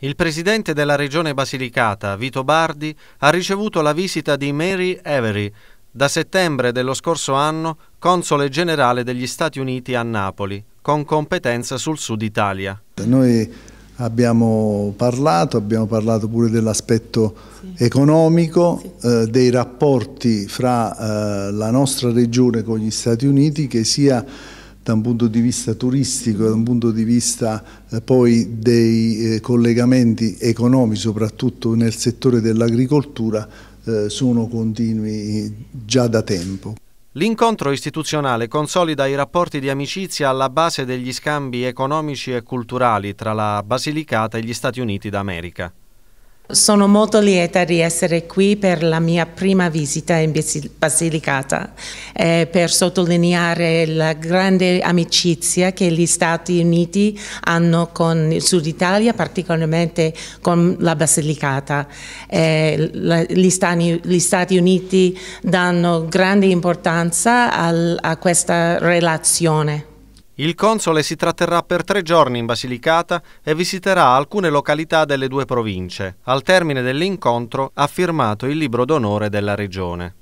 Il presidente della regione Basilicata, Vito Bardi, ha ricevuto la visita di Mary Avery, da settembre dello scorso anno console generale degli Stati Uniti a Napoli, con competenza sul sud Italia. Noi abbiamo parlato, abbiamo parlato pure dell'aspetto sì. economico, sì. Eh, dei rapporti fra eh, la nostra regione con gli Stati Uniti che sia da un punto di vista turistico, da un punto di vista eh, poi dei eh, collegamenti economici, soprattutto nel settore dell'agricoltura, eh, sono continui già da tempo. L'incontro istituzionale consolida i rapporti di amicizia alla base degli scambi economici e culturali tra la Basilicata e gli Stati Uniti d'America. Sono molto lieta di essere qui per la mia prima visita in Basilicata, eh, per sottolineare la grande amicizia che gli Stati Uniti hanno con il Sud Italia, particolarmente con la Basilicata. Eh, la, gli, Stati, gli, Stati, Uniti danno grande importanza al, a questa relazione. Il console si tratterrà per tre giorni in Basilicata e visiterà alcune località delle due province. Al termine dell'incontro ha firmato il libro d'onore della regione.